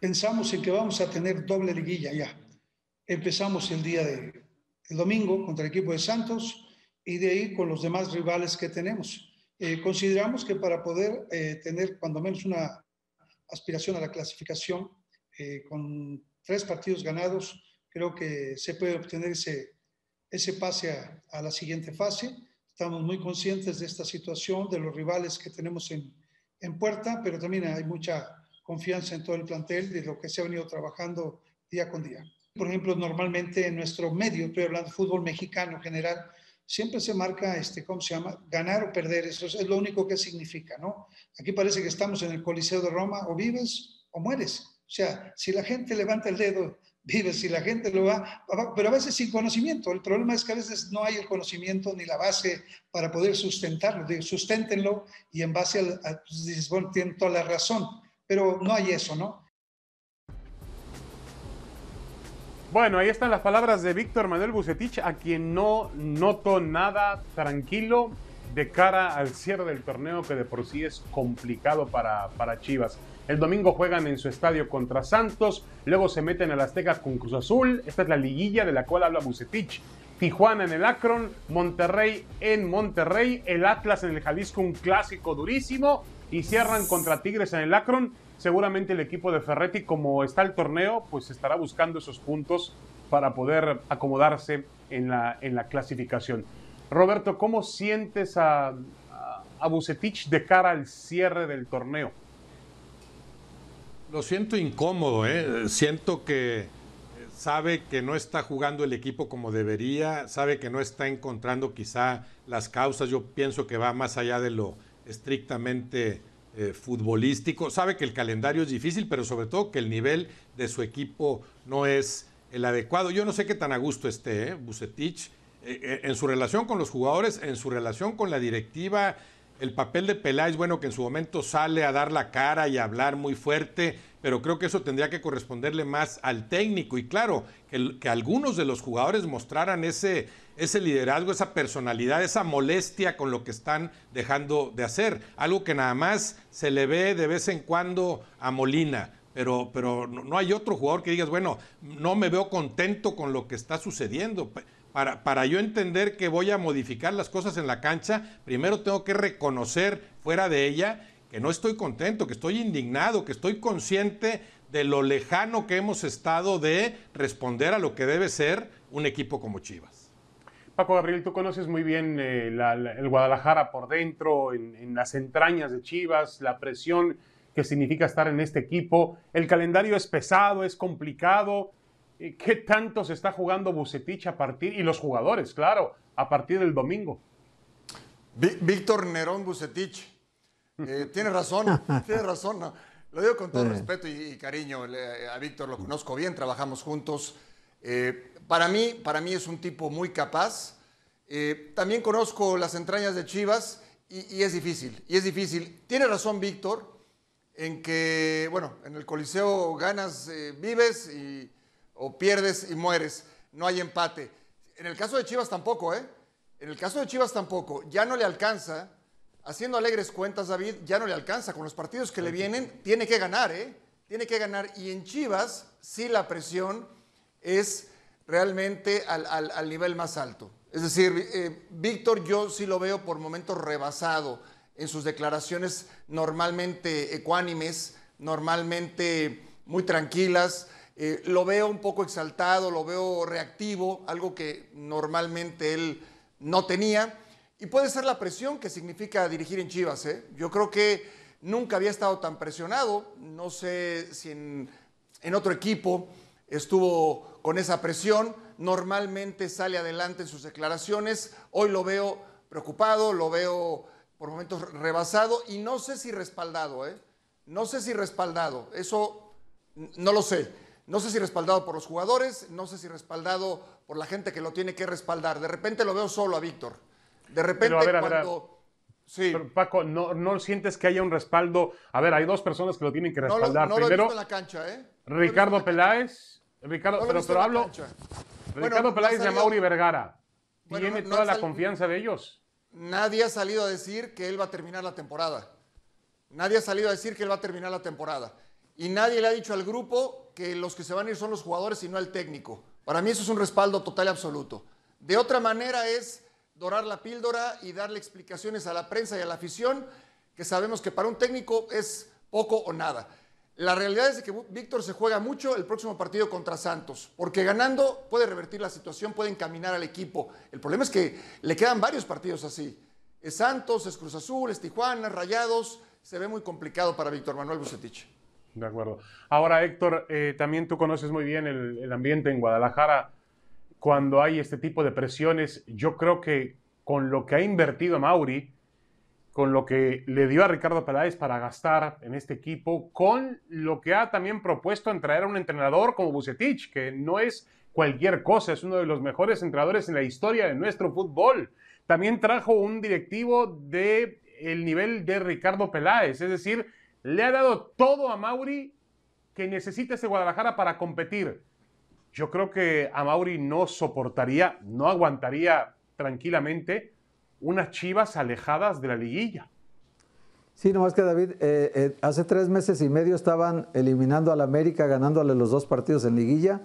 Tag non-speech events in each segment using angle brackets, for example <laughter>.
pensamos en que vamos a tener doble liguilla ya. Empezamos el día de el domingo contra el equipo de Santos y de ahí con los demás rivales que tenemos. Eh, consideramos que para poder eh, tener cuando menos una aspiración a la clasificación, eh, con tres partidos ganados, creo que se puede obtener ese, pase a, a, la siguiente fase. Estamos muy conscientes de esta situación, de los rivales que tenemos en, en puerta, pero también hay mucha confianza en todo el plantel de lo que se ha venido trabajando día con día. Por ejemplo, normalmente en nuestro medio, estoy hablando de fútbol mexicano general, siempre se marca, este, ¿cómo se llama? Ganar o perder, eso es lo único que significa, ¿no? Aquí parece que estamos en el Coliseo de Roma, o vives o mueres. O sea, si la gente levanta el dedo, vives, si la gente lo va, pero a veces sin conocimiento. El problema es que a veces no hay el conocimiento ni la base para poder sustentarlo. susténtenlo y en base a, pues toda la razón pero no hay eso, ¿no? Bueno, ahí están las palabras de Víctor Manuel Bucetich, a quien no noto nada tranquilo de cara al cierre del torneo, que de por sí es complicado para, para Chivas. El domingo juegan en su estadio contra Santos, luego se meten las Azteca con Cruz Azul. Esta es la liguilla de la cual habla Bucetich. Tijuana en el Akron, Monterrey en Monterrey, el Atlas en el Jalisco, un clásico durísimo, y cierran contra Tigres en el Akron. Seguramente el equipo de Ferretti, como está el torneo, pues estará buscando esos puntos para poder acomodarse en la, en la clasificación. Roberto, ¿cómo sientes a, a, Bucetich de cara al cierre del torneo? Lo siento incómodo, ¿eh? siento que sabe que no está jugando el equipo como debería, sabe que no está encontrando quizá las causas, yo pienso que va más allá de lo, estrictamente eh, futbolístico. Sabe que el calendario es difícil, pero sobre todo que el nivel de su equipo no es el adecuado. Yo no sé qué tan a gusto esté ¿eh? Bucetich eh, eh, en su relación con los jugadores, en su relación con la directiva el papel de Peláez, bueno, que en su momento sale a dar la cara y a hablar muy fuerte, pero creo que eso tendría que corresponderle más al técnico. Y claro, que, algunos de los jugadores mostraran ese, ese liderazgo, esa personalidad, esa molestia con lo que están dejando de hacer. Algo que nada más se le ve de vez en cuando a Molina pero, pero no, hay otro jugador que digas, bueno, no me veo contento con lo que está sucediendo para, yo entender que voy a modificar las cosas en la cancha, primero tengo que reconocer fuera de ella que no estoy contento, que estoy indignado, que estoy consciente de lo lejano que hemos estado de responder a lo que debe ser un equipo como Chivas. Paco Gabriel, tú conoces muy bien eh, el Guadalajara por dentro, en, las entrañas de Chivas, la presión que significa estar en este equipo. El calendario es pesado, es complicado. ¿Qué tanto se está jugando Bucetich a partir, y los jugadores, claro, a partir del domingo? Víctor Nerón Bucetich. Eh, <laughs> tiene razón, tiene razón. Lo digo con todo eh. respeto y, cariño. a Víctor lo conozco bien, trabajamos juntos. Eh, para, mí, para mí es un tipo muy capaz. también conozco las entrañas de Chivas y, y, es difícil. Y es difícil. Tiene razón Víctor en que, bueno, en el Coliseo ganas, vives y o pierdes y mueres, no hay empate. En el caso de Chivas tampoco, ¿eh? En el caso de Chivas tampoco, ya no le alcanza, haciendo alegres cuentas, David, ya no le alcanza. Con los partidos que le vienen, tiene que ganar, ¿eh? Tiene que ganar. Y en Chivas, sí la presión es realmente al, nivel más alto. Es decir, eh, Víctor yo sí lo veo por momentos rebasado en sus declaraciones normalmente ecuánimes, normalmente muy tranquilas, eh, lo veo un poco exaltado, lo veo reactivo, algo que normalmente él no tenía. Y puede ser la presión que significa dirigir en Chivas. ¿eh? Yo creo que nunca había estado tan presionado. No sé si en, otro equipo estuvo con esa presión. Normalmente sale adelante en sus declaraciones. Hoy lo veo preocupado, lo veo por momentos rebasado y no sé si respaldado. ¿eh? No sé si respaldado. Eso no lo sé. No sé si respaldado por los jugadores, no sé si respaldado por la gente que lo tiene que respaldar. De repente lo veo solo a Víctor. De repente cuando... Paco, no, sientes que haya un respaldo. A ver, hay dos personas que lo tienen que respaldar. No, lo, no visto en la cancha, ¿eh? Ricardo Peláez. Ricardo, pero, pero hablo. Ricardo Peláez y Mauri Vergara. ¿Tiene toda la confianza de ellos? Nadie ha salido a decir que él va a terminar la temporada. Nadie ha salido a decir que él va a terminar la temporada. Y nadie le ha dicho al grupo que los que se van a ir son los jugadores y no el técnico. Para mí eso es un respaldo total y absoluto. De otra manera es dorar la píldora y darle explicaciones a la prensa y a la afición, que sabemos que para un técnico es poco o nada. La realidad es que Víctor se juega mucho el próximo partido contra Santos, porque ganando puede revertir la situación, puede encaminar al equipo. El problema es que le quedan varios partidos así. Es Santos, es Cruz Azul, es Tijuana, Rayados. Se ve muy complicado para Víctor Manuel Bucetich. De acuerdo. Ahora, Héctor, eh, también tú conoces muy bien el, ambiente en Guadalajara. Cuando hay este tipo de presiones, yo creo que con lo que ha invertido Mauri, con lo que le dio a Ricardo Peláez para gastar en este equipo, con lo que ha también propuesto en traer a un entrenador como Bucetich, que no es cualquier cosa, es uno de los mejores entrenadores en la historia de nuestro fútbol. También trajo un directivo de el nivel de Ricardo Peláez, es decir, le ha dado todo a Mauri que necesita ese Guadalajara para competir. Yo creo que a Mauri no soportaría, no aguantaría tranquilamente unas chivas alejadas de la liguilla. Sí, nomás que David, eh, eh, hace tres meses y medio estaban eliminando al América, ganándole los dos partidos en liguilla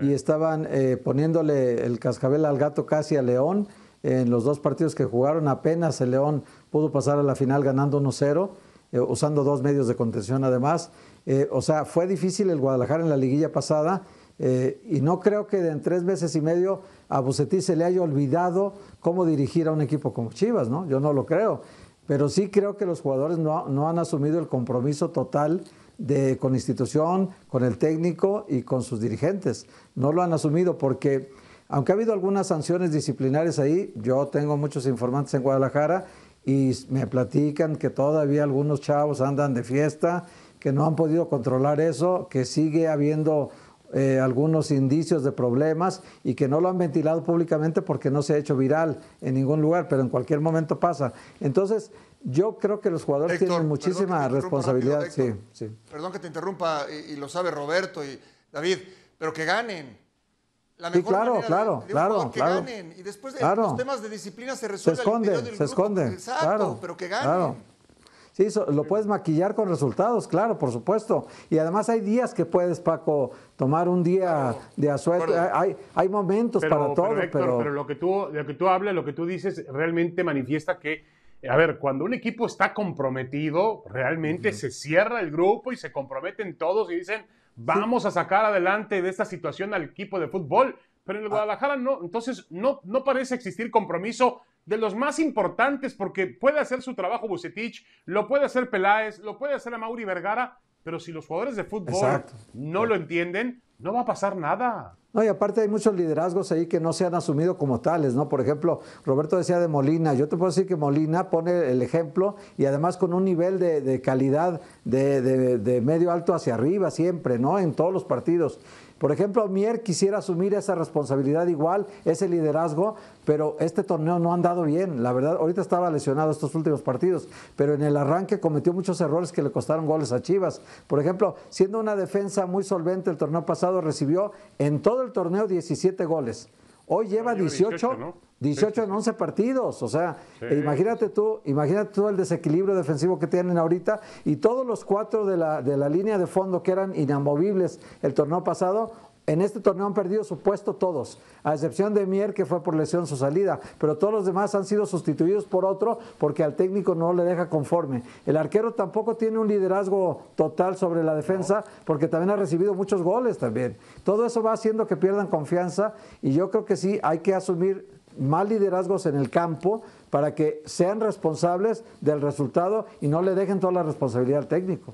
y estaban eh, poniéndole el cascabel al gato casi a León en los dos partidos que jugaron. Apenas el León pudo pasar a la final ganando 1-0 eh, usando dos medios de contención además. Eh, o sea, fue difícil el Guadalajara en la liguilla pasada eh, y no creo que en tres meses y medio a Bucetí se le haya olvidado cómo dirigir a un equipo como Chivas, ¿no? Yo no lo creo, pero sí creo que los jugadores no, han asumido el compromiso total de, con institución, con el técnico y con sus dirigentes. No lo han asumido porque, aunque ha habido algunas sanciones disciplinarias ahí, yo tengo muchos informantes en Guadalajara y me platican que todavía algunos chavos andan de fiesta, que no han podido controlar eso, que sigue habiendo eh, algunos indicios de problemas y que no lo han ventilado públicamente porque no se ha hecho viral en ningún lugar, pero en cualquier momento pasa. Entonces, yo creo que los jugadores tienen muchísima responsabilidad. sí, sí. Perdón que te interrumpa, y lo sabe Roberto y David, pero que ganen. La mejor claro, claro, claro, que ganen. Y después claro. los temas de disciplina se resuelven. Se esconden, se Exacto, pero que ganen. Sí, lo puedes maquillar con resultados, claro, por supuesto. Y además hay días que puedes, Paco, tomar un día de asueto. hay, hay, momentos para todo. Pero, lo, que tú, lo que tú hablas, lo que tú dices, realmente manifiesta que eh, a ver, cuando un equipo está comprometido, realmente se cierra el grupo y se comprometen todos y dicen, Vamos a sacar adelante de esta situación al equipo de fútbol. Pero en el ah. Guadalajara no, entonces no, no parece existir compromiso de los más importantes, porque puede hacer su trabajo Bucetich, lo puede hacer Peláez, lo puede hacer a Mauri Vergara, pero si los jugadores de fútbol no lo entienden, no va a pasar nada. No, y aparte hay muchos liderazgos ahí que no se han asumido como tales, ¿no? Por ejemplo, Roberto decía de Molina, yo te puedo decir que Molina pone el ejemplo y además con un nivel de, calidad de, de, medio alto hacia arriba siempre, ¿no? En todos los partidos. Por ejemplo, Mier quisiera asumir esa responsabilidad igual, ese liderazgo, pero este torneo no ha andado bien. La verdad, ahorita estaba lesionado estos últimos partidos, pero en el arranque cometió muchos errores que le costaron goles a Chivas. Por ejemplo, siendo una defensa muy solvente el torneo pasado, recibió en todo el torneo 17 goles. Hoy lleva 18, 18 en 11 partidos. O sea, e imagínate tú, imagínate tú el desequilibrio defensivo que tienen ahorita. Y todos los cuatro de la, de la línea de fondo que eran inamovibles el torneo pasado, en este torneo han perdido su puesto todos, a excepción de Mier, que fue por lesión su salida, pero todos los demás han sido sustituidos por otro porque al técnico no le deja conforme. El arquero tampoco tiene un liderazgo total sobre la defensa porque también ha recibido muchos goles también. Todo eso va haciendo que pierdan confianza y yo creo que sí hay que asumir más liderazgos en el campo para que sean responsables del resultado y no le dejen toda la responsabilidad al técnico.